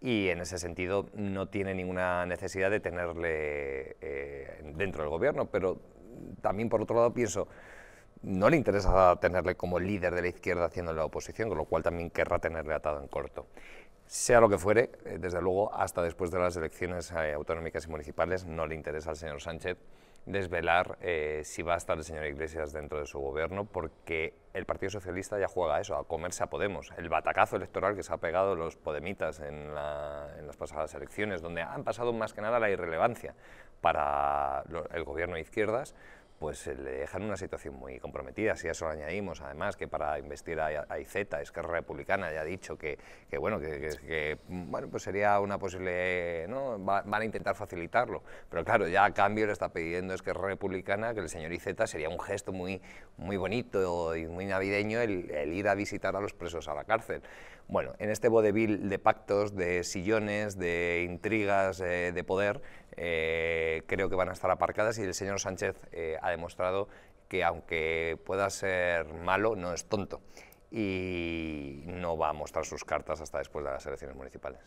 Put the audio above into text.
y en ese sentido no tiene ninguna necesidad de tenerle eh, dentro del gobierno, pero también por otro lado pienso, no le interesa tenerle como líder de la izquierda haciendo la oposición, con lo cual también querrá tenerle atado en corto sea lo que fuere, eh, desde luego hasta después de las elecciones eh, autonómicas y municipales no le interesa al señor Sánchez desvelar eh, si va a estar el señor Iglesias dentro de su gobierno, porque el Partido Socialista ya juega a eso, a comerse a Podemos. El batacazo electoral que se ha pegado los podemitas en, las pasadas elecciones, donde han pasado más que nada la irrelevancia para el gobierno de izquierdas, pues eh, le dejan una situación muy comprometida. Si a eso le añadimos, además, que para investir a, es que es Republicana ya ha dicho que, que bueno, que, bueno, pues sería una posible, ¿no? van a intentar facilitarlo. Pero claro, ya a cambio le está pidiendo es que es Republicana que el señor IZ sería un gesto muy, muy bonito y muy navideño el, ir a visitar a los presos a la cárcel. Bueno, en este vodevil de pactos, de sillones, de intrigas eh, de poder, eh, creo que van a estar aparcadas y el señor Sánchez eh, ha demostrado que aunque pueda ser malo, no es tonto y no va a mostrar sus cartas hasta después de las elecciones municipales.